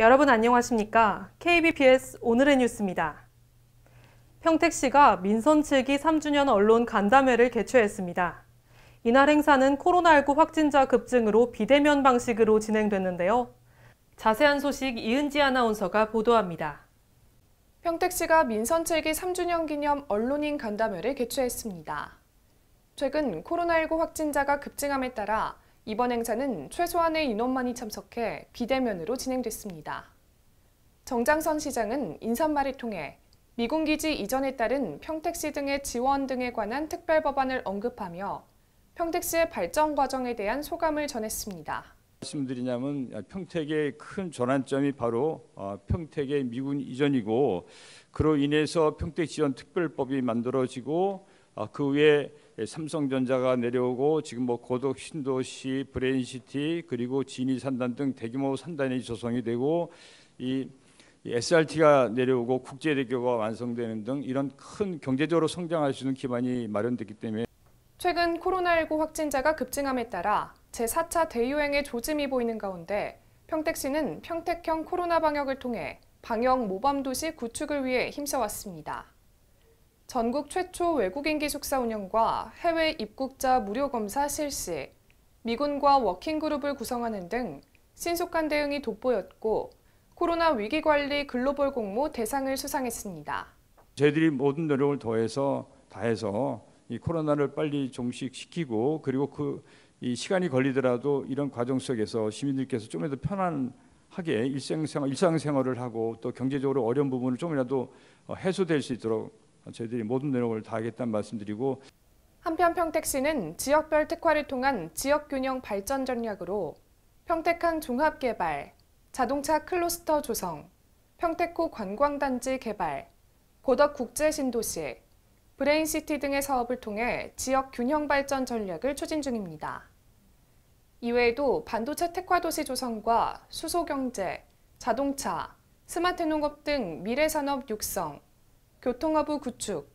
여러분 안녕하십니까? KBBS 오늘의 뉴스입니다. 평택시가 민선 7기 3주년 언론 간담회를 개최했습니다. 이날 행사는 코로나19 확진자 급증으로 비대면 방식으로 진행됐는데요. 자세한 소식 이은지 아나운서가 보도합니다. 평택시가 민선 7기 3주년 기념 언론인 간담회를 개최했습니다. 최근 코로나19 확진자가 급증함에 따라 이번 행사는 최소한의 인원만이 참석해 비대면으로 진행됐습니다. 정장선 시장은 인사말을 통해 미군기지 이전에 따른 평택시 등의 지원 등에 관한 특별 법안을 언급하며 평택시의 발전 과정에 대한 소감을 전했습니다. 말씀드리냐면 평택의 큰 전환점이 바로 어, 평택의 미군 이전이고 그로 인해서 평택 지원 특별법이 만들어지고 어, 그 후에 예, 삼성전자가 내려오고 지금 뭐 고덕 신도시, 브레인시티 그리고 진이 산단 등 대규모 산단이 조성이 되고 이 SRT가 내려오고 국제 대교가 완성되는 등 이런 큰 경제적으로 성장할 수 있는 기반이 마련됐기 때문에 최근 코로나19 확진자가 급증함에 따라 제4차 대유행의 조짐이 보이는 가운데 평택시는 평택형 코로나 방역을 통해 방역 모범 도시 구축을 위해 힘써왔습니다. 전국 최초 외국인 기숙사 운영과 해외 입국자 무료 검사 실시, 미군과 워킹그룹을 구성하는 등 신속한 대응이 돋보였고 코로나 위기 관리 글로벌 공모 대상을 수상했습니다. 저희들이 모든 노력을 더해서 다해서 이 코로나를 빨리 종식시키고 그리고 그이 시간이 걸리더라도 이런 과정 속에서 시민들께서 좀이라도 편안하게 일상생활, 일상생활을 하고 또 경제적으로 어려운 부분을 좀이라도 어, 해소될 수 있도록 저희들이 모든 내용을 다하겠다는 말씀드리고 한편 평택시는 지역별 특화를 통한 지역균형 발전 전략으로 평택항 종합개발, 자동차 클러스터 조성, 평택호 관광단지 개발, 고덕국제신도시, 브레인시티 등의 사업을 통해 지역 균형 발전 전략을 추진 중입니다. 이외에도 반도체 특화도시 조성과 수소경제, 자동차, 스마트 농업 등 미래산업 육성, 교통허브 구축,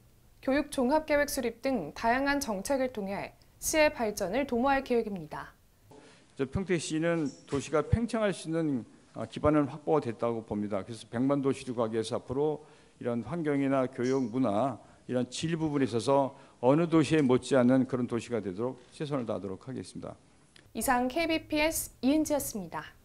교육 종합계획 수립 등 다양한 정책을 통해 시의 발전을 도모할 계획입니다. 평택시는 도시가 팽창할 수 있는 어, 기반은 확보가 됐다고 봅니다. 그래서 백만 도시로 가기 위해서 앞으로 이런 환경이나 교육, 문화 이런 질 부분에 있어서 어느 도시에 못지않는 그런 도시가 되도록 최선을 다하도록 하겠습니다. 이상 KBPS 이은지였습니다.